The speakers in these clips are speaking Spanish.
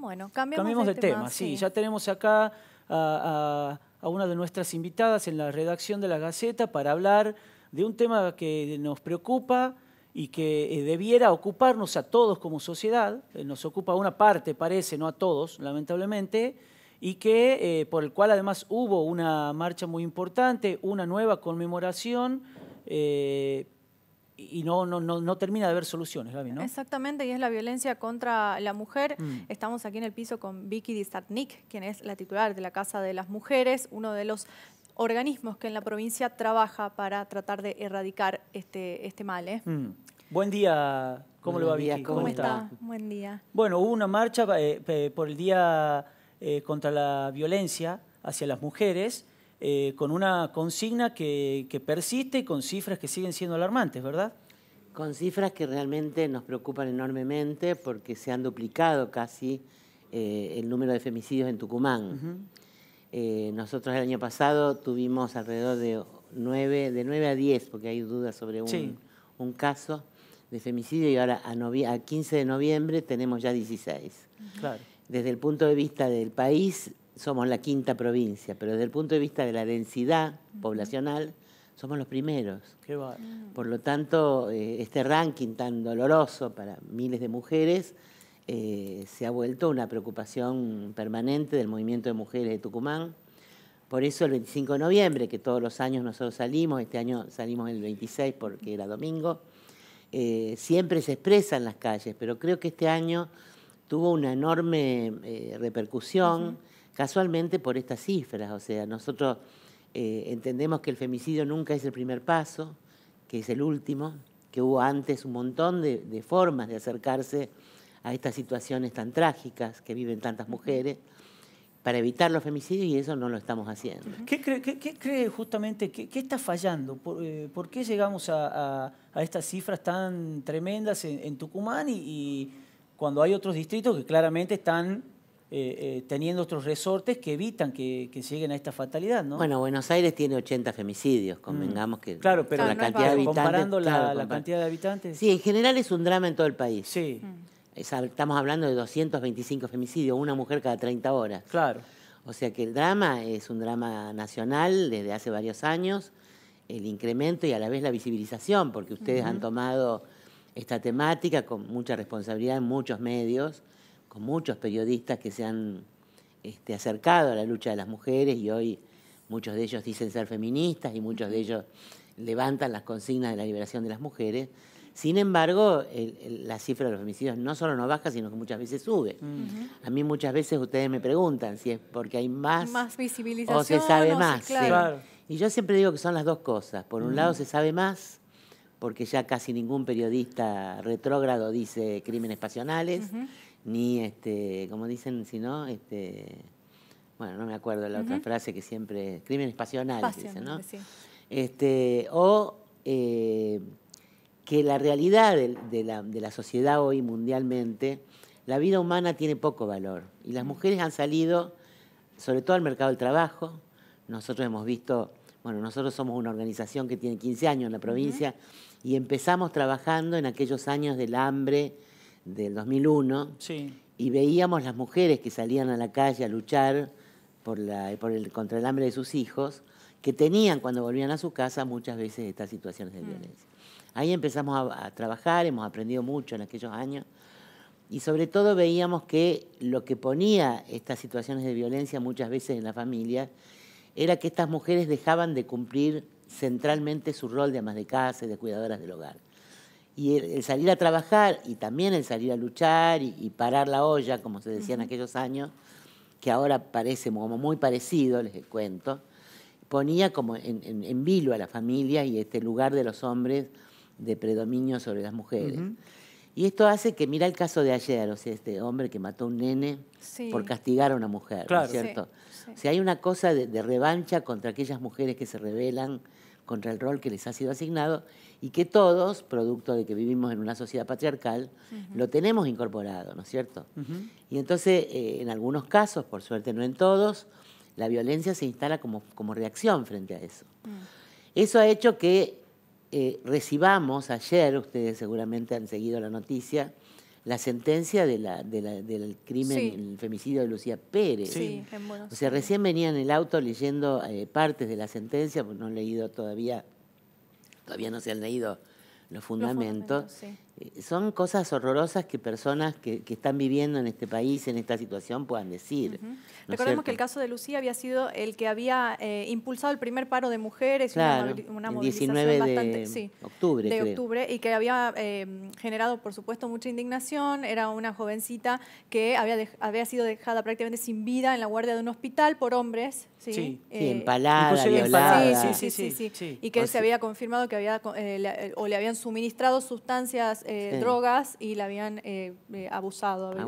Bueno, cambiamos, de, tema. Sí, ya tenemos acá a, una de nuestras invitadas en la redacción de la Gaceta para hablar de un tema que nos preocupa y que eh, debiera ocuparnos a todos como sociedad, eh, nos ocupa a una parte, parece, no a todos, lamentablemente, y que eh, por el cual además hubo una marcha muy importante, una nueva conmemoración, y no, no, no, termina de haber soluciones, Gaby, ¿no? Exactamente, y es la violencia contra la mujer. Mm. Estamos aquí en el piso con Vicky Distarnik, quien es la titular de la Casa de las Mujeres, uno de los organismos que en la provincia trabaja para tratar de erradicar este, este mal. ¿eh? Mm. Buen día, ¿cómo le va, Vicky? ¿Cómo, está? Buen día. Bueno, hubo una marcha eh, por el Día eh, contra la Violencia hacia las Mujeres, eh, con una consigna que, persiste y con cifras que siguen siendo alarmantes, ¿verdad? Con cifras que realmente nos preocupan enormemente porque se han duplicado casi eh, el número de femicidios en Tucumán. Eh, nosotros el año pasado tuvimos alrededor de 9, de 9 a 10, porque hay dudas sobre un, caso de femicidio y ahora a, 15 de noviembre tenemos ya 16. Claro. Desde el punto de vista del país, somos la quinta provincia, pero desde el punto de vista de la densidad poblacional, somos los primeros. Mm. Por lo tanto, eh, este ranking tan doloroso para miles de mujeres eh, se ha vuelto una preocupación permanente del movimiento de mujeres de Tucumán. Por eso el 25 de noviembre, que todos los años nosotros salimos, este año salimos el 26 porque era domingo, eh, siempre se expresa en las calles, pero creo que este año tuvo una enorme repercusión casualmente por estas cifras. O sea, nosotros eh, entendemos que el femicidio nunca es el primer paso, que es el último, que hubo antes un montón de, formas de acercarse a estas situaciones tan trágicas que viven tantas mujeres para evitar los femicidios y eso no lo estamos haciendo. ¿Qué cree, justamente, qué, está fallando? ¿Por, eh, qué llegamos a, estas cifras tan tremendas en, Tucumán y, cuando hay otros distritos que claramente están eh, eh, teniendo otros resortes que evitan que, lleguen a esta fatalidad, ¿no? Bueno, Buenos Aires tiene 80 femicidios, convengamos mm. que... Claro, pero la comparando la, cantidad de habitantes... Sí, en general es un drama en todo el país. Sí. Mm. Estamos hablando de 225 femicidios, una mujer cada 30 horas. Claro. O sea que el drama es un drama nacional desde hace varios años, el incremento y a la vez la visibilización, porque ustedes han tomado esta temática con mucha responsabilidad en muchos medios muchos periodistas que se han este, acercado a la lucha de las mujeres y hoy muchos de ellos dicen ser feministas y muchos de ellos levantan las consignas de la liberación de las mujeres. Sin embargo, la cifra de los feminicidios no solo no baja, sino que muchas veces sube. A mí muchas veces ustedes me preguntan si es porque hay más, más visibilización o se sabe más. Y yo siempre digo que son las dos cosas. Por un lado se sabe más porque ya casi ningún periodista retrógrado dice crímenes pasionales, ni, este, como dicen, sino, este, bueno, no me acuerdo la otra frase que siempre, crímenes pasionales, dicen, ¿no? Este, o eh, que la realidad de, la, sociedad hoy mundialmente, la vida humana tiene poco valor. Y las mujeres han salido, sobre todo al mercado del trabajo, nosotros hemos visto, bueno, nosotros somos una organización que tiene 15 años en la provincia, y empezamos trabajando en aquellos años del hambre del 2001 y veíamos las mujeres que salían a la calle a luchar por, la, por el, contra el hambre de sus hijos, que tenían cuando volvían a su casa muchas veces estas situaciones de mm. violencia. Ahí empezamos a, a trabajar, hemos aprendido mucho en aquellos años y sobre todo veíamos que lo que ponía estas situaciones de violencia muchas veces en la familia era que estas mujeres dejaban de cumplir centralmente su rol de amas de casa y de cuidadoras del hogar. Y el, salir a trabajar y también el salir a luchar y, parar la olla, como se decía en aquellos años, que ahora parece como muy parecido, les cuento, ponía como en, vilo a la familia y este lugar de los hombres de predominio sobre las mujeres. Y esto hace que, mira el caso de ayer, o sea, este hombre que mató a un nene por castigar a una mujer, ¿no es cierto? O sea, hay una cosa de, revancha contra aquellas mujeres que se rebelan contra el rol que les ha sido asignado y que todos, producto de que vivimos en una sociedad patriarcal, lo tenemos incorporado, ¿no es cierto? Y entonces, eh, en algunos casos, por suerte no en todos, la violencia se instala como, como reacción frente a eso. Mm. Eso ha hecho que eh, recibamos ayer, ustedes seguramente han seguido la noticia, la sentencia de del crimen, el femicidio de Lucía Pérez. Sí, O sea, recién venía en el auto leyendo eh, partes de la sentencia, porque no han leído todavía, todavía no se han leído los fundamentos. Eh, son cosas horrorosas que personas que, están viviendo en este país, en esta situación, puedan decir. Recordemos que el caso de Lucía había sido el que había eh, impulsado el primer paro de mujeres, una, movilización 19 de bastante, octubre, de octubre, y que había em, generado, por supuesto, mucha indignación. Era una jovencita que había, había sido dejada prácticamente sin vida en la guardia de un hospital por hombres. Sí, eh, empalada, Sí, sí, sí, Y que se había confirmado que había, o le habían suministrado sustancias eh, drogas y la habían eh, eh, abusado. la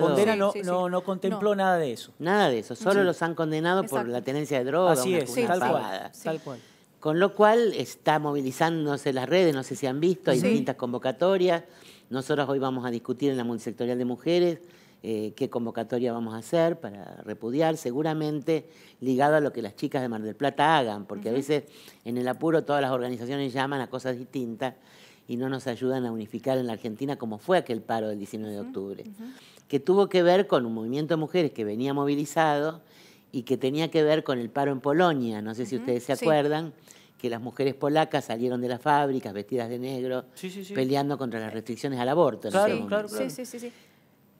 condena no, no, contempló nada de eso. Nada de eso, solo los han condenado por la tenencia de drogas. Así es, tal cual, Con lo cual está movilizándose las redes, no sé si han visto, hay distintas convocatorias. Nosotros hoy vamos a discutir en la multisectorial de mujeres qué convocatoria vamos a hacer para repudiar, seguramente ligado a lo que las chicas de Mar del Plata hagan, porque a veces en el apuro todas las organizaciones llaman a cosas distintas y no nos ayudan a unificar en la Argentina, como fue aquel paro del 19 de octubre, que tuvo que ver con un movimiento de mujeres que venía movilizado y que tenía que ver con el paro en Polonia, no sé si ustedes se acuerdan, que las mujeres polacas salieron de las fábricas vestidas de negro, peleando contra las eh, restricciones al aborto. claro, claro. Sí, sí, sí.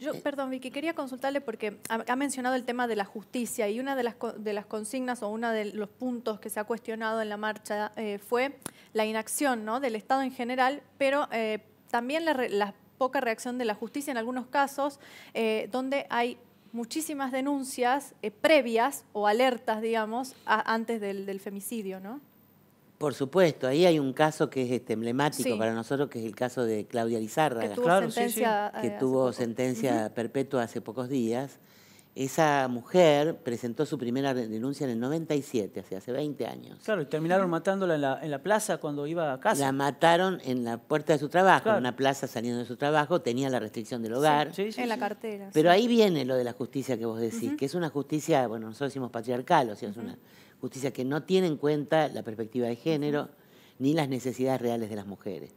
Yo, eh, perdón, Vicky, quería consultarle porque ha, mencionado el tema de la justicia y una de las, consignas o uno de los puntos que se ha cuestionado en la marcha eh, fue la inacción del Estado en general, pero eh, también la, poca reacción de la justicia en algunos casos donde hay muchísimas denuncias previas o alertas, digamos, antes del, del femicidio, ¿no? Por supuesto, ahí hay un caso que es este, emblemático para nosotros, que es el caso de Claudia Lizarra, que tuvo claro, sentencia, Que eh, tuvo sentencia perpetua hace pocos días. Esa mujer presentó su primera denuncia en el 97, hace hace 20 años. Claro, y terminaron matándola en la, plaza cuando iba a casa. La mataron en la puerta de su trabajo, en una plaza saliendo de su trabajo, tenía la restricción del hogar. en la cartera. Pero ahí viene lo de la justicia que vos decís, que es una justicia, bueno, nosotros decimos patriarcal, o sea, es una justicia que no tiene en cuenta la perspectiva de género ni las necesidades reales de las mujeres.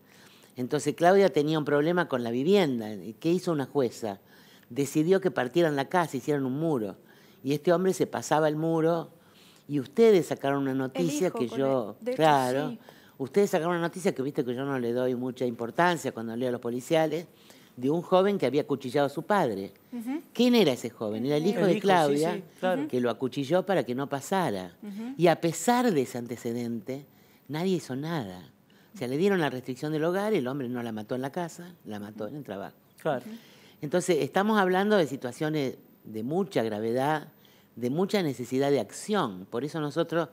Entonces Claudia tenía un problema con la vivienda. Eh, ¿Qué hizo una jueza? Decidió que partieran la casa, hicieran un muro. Y este hombre se pasaba el muro y ustedes sacaron una noticia que yo, claro, ustedes sacaron una noticia que viste que yo no le doy mucha importancia cuando leo a los policiales, de un joven que había acuchillado a su padre. ¿Quién era ese joven? Era el hijo de Claudia, que lo acuchilló para que no pasara. Y a pesar de ese antecedente, nadie hizo nada. O sea, le dieron la restricción del hogar, el hombre no la mató en la casa, la mató en el trabajo. Entonces, estamos hablando de situaciones de mucha gravedad, de mucha necesidad de acción. Por eso nosotros,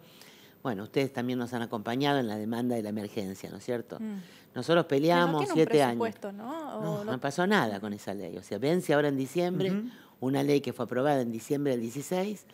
bueno, ustedes también nos han acompañado en la demanda de la emergencia, ¿no es cierto? Mm. Nosotros peleamos siete años. ¿no? No, no pasó nada con esa ley. O sea, vence ahora en diciembre una ley que fue aprobada en diciembre del 16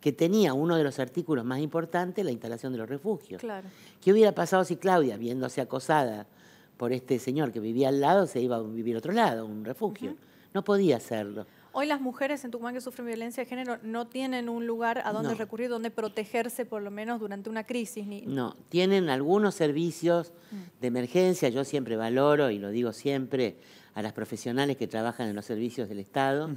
que tenía uno de los artículos más importantes, la instalación de los refugios. Claro. ¿Qué hubiera pasado si Claudia, viéndose acosada por este señor que vivía al lado, se iba a vivir a otro lado, un refugio? No podía hacerlo hoy las mujeres en Tucumán que sufren violencia de género no tienen un lugar a donde recurrir, donde protegerse por lo menos durante una crisis. No, tienen algunos servicios mm. de emergencia, yo siempre valoro y lo digo siempre a las profesionales que trabajan en los servicios del Estado,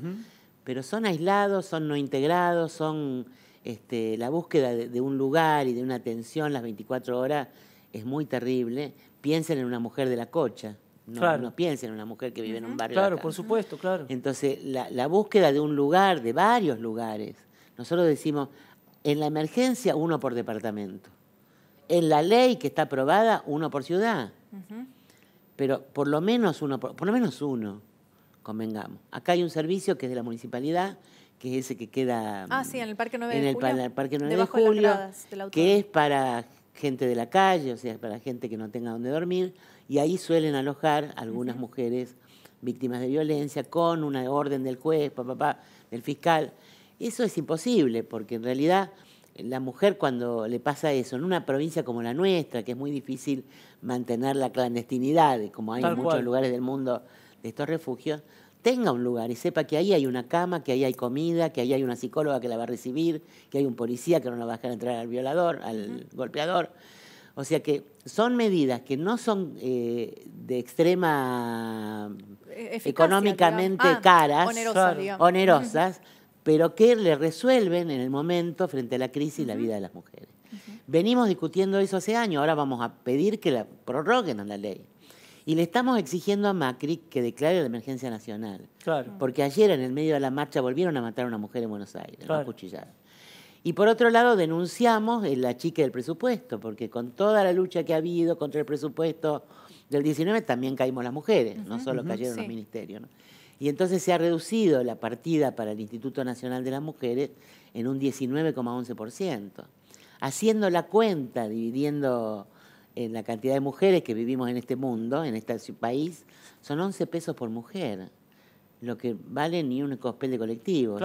pero son aislados, son no integrados, son este, la búsqueda de, de un lugar y de una atención las 24 horas es muy terrible. Piensen en una mujer de la cocha. No, piensen en una mujer que vive en un barrio. Claro, por supuesto, claro. Entonces, la, búsqueda de un lugar, de varios lugares. Nosotros decimos, en la emergencia, uno por departamento. En la ley que está aprobada, uno por ciudad. Pero por lo menos uno, por, lo menos uno, convengamos. Acá hay un servicio que es de la municipalidad, que es ese que queda. Ah, sí, en el Parque 9 de Julio. Parque 9 Julio, que es para gente de la calle, o sea, para gente que no tenga donde dormir, y ahí suelen alojar algunas mujeres víctimas de violencia con una orden del juez, papá, del fiscal. Eso es imposible, porque en realidad eh, la mujer cuando le pasa eso, en una provincia como la nuestra, que es muy difícil mantener la clandestinidad, como hay en muchos lugares del mundo de estos refugios, tenga un lugar y sepa que ahí hay una cama, que ahí hay comida, que ahí hay una psicóloga que la va a recibir, que hay un policía que no la va a dejar entrar al violador, al golpeador. O sea que son medidas que no son eh, de extrema económicamente ah, caras, onerosas, pero que le resuelven en el momento frente a la crisis la vida de las mujeres. Venimos discutiendo eso hace años, ahora vamos a pedir que la prorroguen a la ley. Y le estamos exigiendo a Macri que declare la emergencia nacional. Claro. Porque ayer en el medio de la marcha volvieron a matar a una mujer en Buenos Aires, claro. cuchillada. Y por otro lado, denunciamos la achique del presupuesto, porque con toda la lucha que ha habido contra el presupuesto del 19 también caímos las mujeres, no solo cayeron los ministerios. Y entonces se ha reducido la partida para el Instituto Nacional de las Mujeres en un 19,11%. Haciendo la cuenta, dividiendo en eh, la cantidad de mujeres que vivimos en este mundo, en este país, son 11 pesos por mujer lo que vale ni un cospel de colectivo.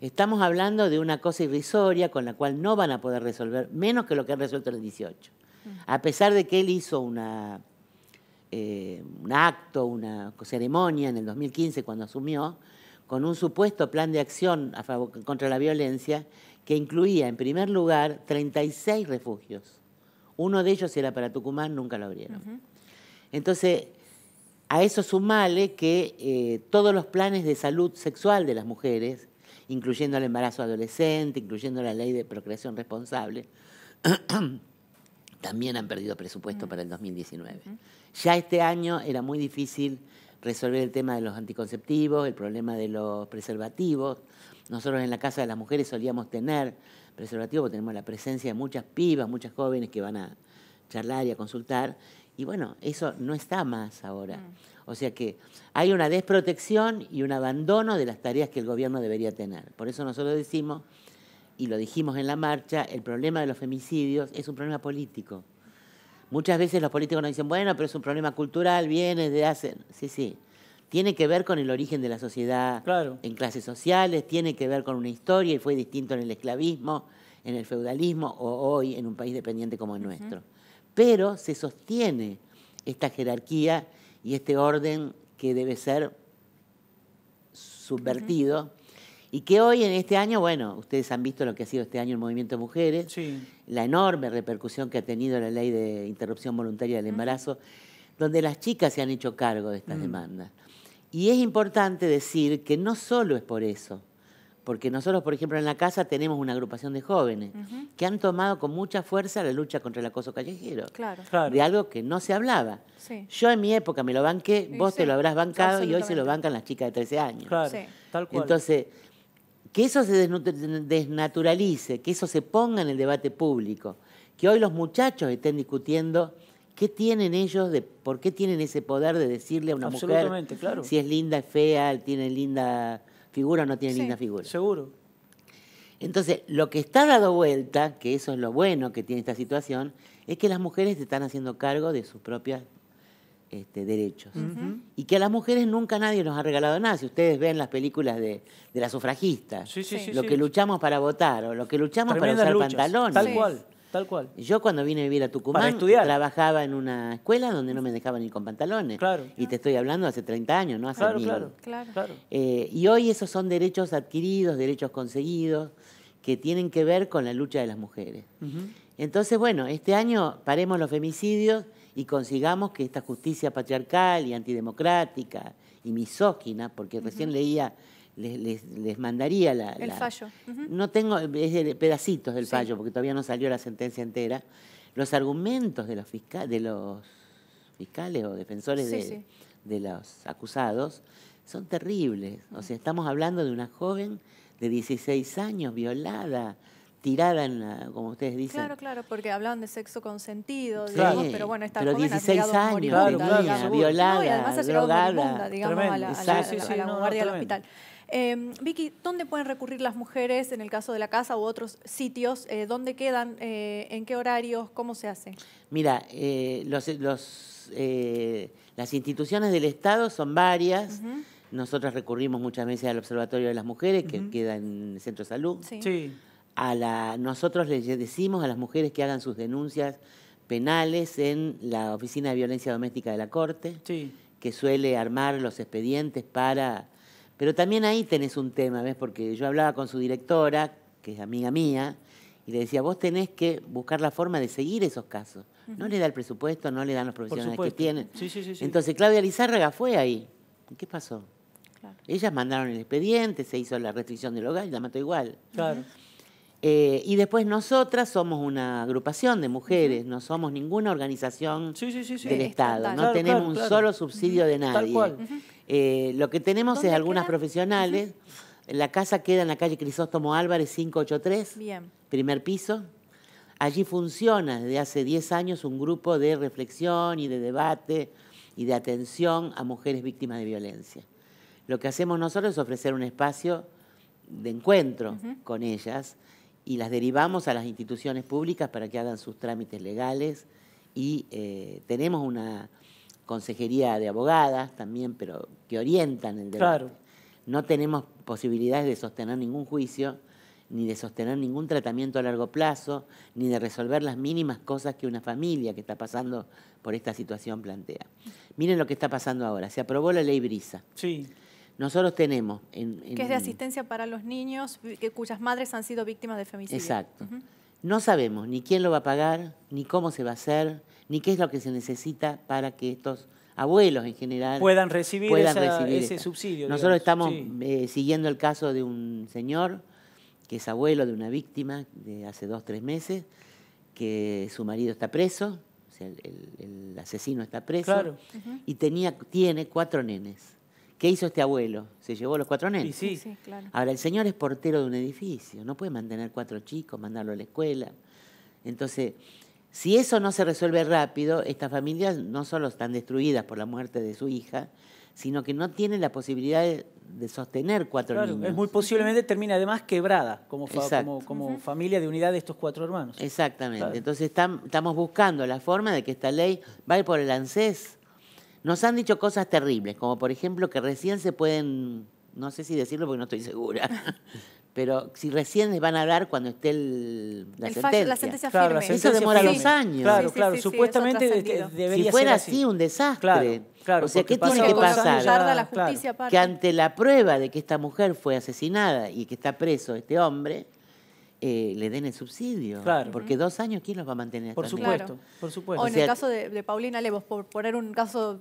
Estamos hablando de una cosa irrisoria con la cual no van a poder resolver menos que lo que han resuelto el 18. Mm. A pesar de que él hizo una, eh, un acto, una ceremonia en el 2015 cuando asumió, con un supuesto plan de acción contra la violencia que incluía, en primer lugar, 36 refugios. Uno de ellos era para Tucumán, nunca lo abrieron. Entonces, a eso sumale que eh, todos los planes de salud sexual de las mujeres, incluyendo el embarazo adolescente, incluyendo la ley de procreación responsable, también han perdido presupuesto para el 2019. Ya este año era muy difícil resolver el tema de los anticonceptivos, el problema de los preservativos. Nosotros en la Casa de las Mujeres solíamos tener preservativos, tenemos la presencia de muchas pibas, muchas jóvenes que van a charlar y a consultar y bueno, eso no está más ahora. Mm. O sea que hay una desprotección y un abandono de las tareas que el gobierno debería tener. Por eso nosotros decimos, y lo dijimos en la marcha, el problema de los femicidios es un problema político. Muchas veces los políticos nos dicen, bueno, pero es un problema cultural, viene de hace... Sí, sí. Tiene que ver con el origen de la sociedad en clases sociales, tiene que ver con una historia y fue distinto en el esclavismo, en el feudalismo o hoy en un país dependiente como el nuestro pero se sostiene esta jerarquía y este orden que debe ser subvertido. Y que hoy en este año, bueno, ustedes han visto lo que ha sido este año el movimiento de Mujeres, la enorme repercusión que ha tenido la ley de interrupción voluntaria del embarazo, donde las chicas se han hecho cargo de estas mm. demandas. Y es importante decir que no solo es por eso, porque nosotros, por ejemplo, en la casa tenemos una agrupación de jóvenes que han tomado con mucha fuerza la lucha contra el acoso callejero. Claro. De algo que no se hablaba. Yo en mi época me lo banqué, vos te lo habrás bancado y hoy se lo bancan las chicas de 13 años. Claro, tal cual. Entonces, que eso se desnaturalice, que eso se ponga en el debate público, que hoy los muchachos estén discutiendo qué tienen ellos, de por qué tienen ese poder de decirle a una mujer si es linda, es fea, tiene linda figura o no tiene ninguna linda figura. Seguro. Entonces, lo que está dado vuelta, que eso es lo bueno que tiene esta situación, es que las mujeres se están haciendo cargo de sus propios este, derechos. Y que a las mujeres nunca nadie nos ha regalado nada. Si ustedes ven las películas de, de las sufragistas, lo que luchamos para votar o lo que luchamos para usar pantalón pantalones. Tal cual. Tal cual. Yo cuando vine a vivir a Tucumán, trabajaba en una escuela donde no me dejaban ir con pantalones. Claro. Y te estoy hablando hace 30 años, no hace claro, mil. Claro, eh, y hoy esos son derechos adquiridos, derechos conseguidos, que tienen que ver con la lucha de las mujeres. Entonces, bueno, este año paremos los femicidios y consigamos que esta justicia patriarcal y antidemocrática y misógina, porque recién leía les, mandaría la... El fallo. No tengo, es de pedacitos del fallo, porque todavía no salió la sentencia entera. Los argumentos de los, de los fiscales o defensores de, los acusados son terribles. O sea, estamos hablando de una joven de 16 años violada, tirada en como ustedes dicen. Claro, claro, porque hablaban de sexo consentido, digamos, pero bueno, esta pero joven 16 años, violada, y además drogada, digamos, a la, guardia del hospital. Em, Vicky, ¿dónde pueden recurrir las mujeres en el caso de la casa u otros sitios? Eh, ¿Dónde quedan? Eh, ¿En qué horarios? ¿Cómo se hace? Mira, eh, los, los, las instituciones del Estado son varias. Nosotras Nosotros recurrimos muchas veces al Observatorio de las Mujeres, que queda en el Centro de Salud. Sí. sí a la, nosotros le decimos a las mujeres que hagan sus denuncias penales en la Oficina de Violencia Doméstica de la Corte, que suele armar los expedientes para... Pero también ahí tenés un tema, ¿ves? Porque yo hablaba con su directora, que es amiga mía, y le decía, vos tenés que buscar la forma de seguir esos casos. No le da el presupuesto, no le dan los profesionales que tienen. Entonces Claudia Lizárraga fue ahí. ¿Qué pasó? Ellas mandaron el expediente, se hizo la restricción del hogar y la mató igual. Claro. Eh, y después nosotras somos una agrupación de mujeres, no somos ninguna organización del Estado, no tenemos un solo subsidio de nadie. Eh, lo que tenemos es algunas profesionales. La casa queda en la calle Crisóstomo Álvarez 583, primer piso. Allí funciona desde hace 10 años un grupo de reflexión y de debate y de atención a mujeres víctimas de violencia. Lo que hacemos nosotros es ofrecer un espacio de encuentro con ellas y las derivamos a las instituciones públicas para que hagan sus trámites legales y eh, tenemos una consejería de abogadas también, pero que orientan el derecho. No tenemos posibilidades de sostener ningún juicio, ni de sostener ningún tratamiento a largo plazo, ni de resolver las mínimas cosas que una familia que está pasando por esta situación plantea. Miren lo que está pasando ahora. Se aprobó la ley Brisa. Sí. Nosotros tenemos... En, que es de asistencia para los niños que, cuyas madres han sido víctimas de femicidio. Exacto. No sabemos ni quién lo va a pagar, ni cómo se va a hacer, ni qué es lo que se necesita para que estos abuelos en general puedan recibir, ese subsidio. Nosotros estamos eh, siguiendo el caso de un señor que es abuelo de una víctima de hace dos, tres meses, que su marido está preso, sea, el, asesino está preso, y tenía, tiene cuatro nenes. ¿Qué hizo este abuelo? Se llevó los cuatro nenes. Sí, sí. claro. Ahora, el señor es portero de un edificio, no puede mantener cuatro chicos, mandarlo a la escuela. Entonces, si eso no se resuelve rápido, estas familias no solo están destruidas por la muerte de su hija, sino que no tienen la posibilidad de, sostener cuatro niños. Es muy posiblemente termina además quebrada como, como, familia de unidad de estos cuatro hermanos. Exactamente. Entonces estamos buscando la forma de que esta ley vaya por el ANSES nos han dicho cosas terribles, como por ejemplo que recién se pueden, no sé si decirlo porque no estoy segura, pero si recién les van a dar cuando esté el, la, sentencia. la, sentencia. firme. Eso demora firme. años. Claro, claro, supuestamente supuestamente Si fuera así un desastre. Claro, o sea, ¿qué tiene que pasar? que ante la prueba de que esta mujer fue asesinada y que está preso este hombre, eh, le den el subsidio. Porque dos años, ¿quién los va a mantener? Por supuesto, por supuesto. O en el caso de, Paulina Levos, por poner un caso...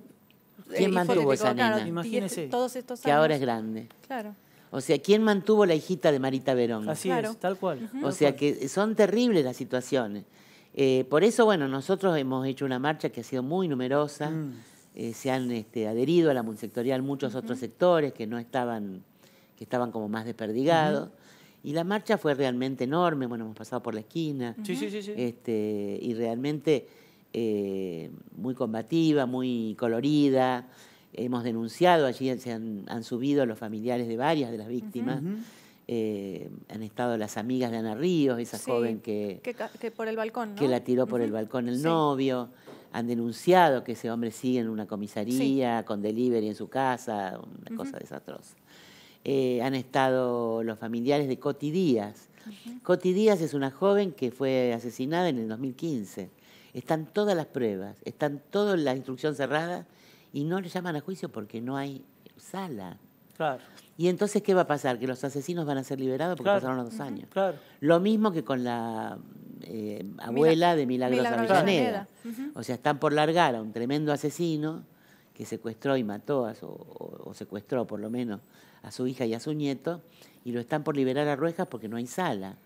Eh, ¿Quién mantuvo esa nena? Que ahora es grande. Claro. O sea, ¿quién mantuvo la hijita de Marita Verón? Así es, tal cual. O sea que son terribles las situaciones. Eh, por eso, bueno, nosotros hemos hecho una marcha que ha sido muy numerosa. Mm. se han este, adherido a la multisectorial muchos otros sectores que no estaban, que estaban como más desperdigados. Y la marcha fue realmente enorme, bueno, hemos pasado por la esquina. Este, y realmente eh, muy combativa, muy colorida. Hemos denunciado, allí se han, subido los familiares de varias de las víctimas. Eh, han estado las amigas de Ana Ríos, esa joven que, que, por el balcón, que la tiró por el balcón el novio. Han denunciado que ese hombre sigue en una comisaría, con delivery en su casa, una cosa desastrosa. Eh, han estado los familiares de Coti Díaz. Coti Díaz es una joven que fue asesinada en el 2015. Están todas las pruebas, están toda la instrucción cerrada y no le llaman a juicio porque no hay sala. Y entonces, ¿qué va a pasar? Que los asesinos van a ser liberados porque pasaron los dos años. claro. Lo mismo que con la eh, abuela de Milagros, Milagros O sea, están por largar a un tremendo asesino que secuestró y mató, a su, o secuestró por lo menos a su hija y a su nieto y lo están por liberar a Ruejas porque no hay sala.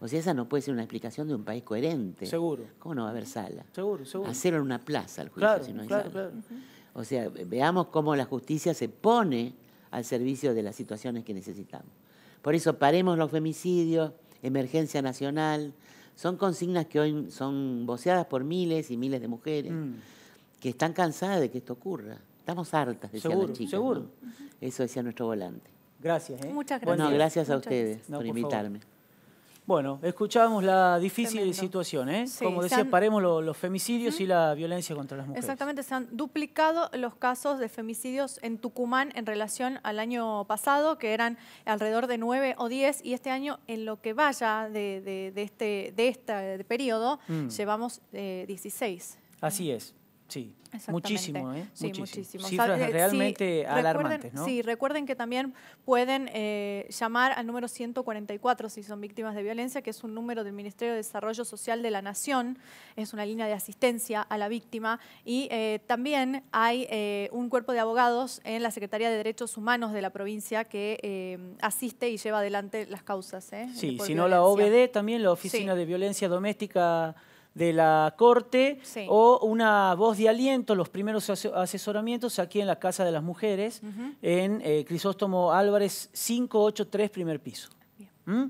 O sea, esa no puede ser una explicación de un país coherente. Seguro. ¿Cómo no va a haber sala? Seguro, seguro. Hacerlo una plaza al juicio si no hay sala. O sea, veamos cómo la justicia se pone al servicio de las situaciones que necesitamos. Por eso paremos los femicidios, emergencia nacional, son consignas que hoy son voceadas por miles y miles de mujeres mm. que están cansadas de que esto ocurra. Estamos hartas, decían seguro, las chicas. Seguro. Eso decía nuestro volante. Gracias. ¿eh? Muchas gracias. Bueno, gracias a ustedes por, invitarme. Bueno, escuchábamos la difícil situación, ¿eh? Como decía, paremos los, femicidios y la violencia contra las mujeres. Exactamente, se han duplicado los casos de femicidios en Tucumán en relación al año pasado, que eran alrededor de 9 o 10, y este año, en lo que vaya de, este, de este periodo, mm. llevamos 16. Eh, Así es. ¿eh? Sí, muchísimo, ¿eh? muchísimo. realmente sí, alarmantes, ¿no? Sí, recuerden que también pueden eh, llamar al número 144 si son víctimas de violencia, que es un número del Ministerio de Desarrollo Social de la Nación, es una línea de asistencia a la víctima, y eh, también hay un cuerpo de abogados en la Secretaría de Derechos Humanos de la provincia que asiste y lleva adelante las causas. sí, si no la OBD, también la Oficina de Violencia Doméstica de la corte o una voz de aliento, los primeros asesoramientos aquí en la Casa de las Mujeres, en eh, Crisóstomo Álvarez 583, primer piso. ¿Mm?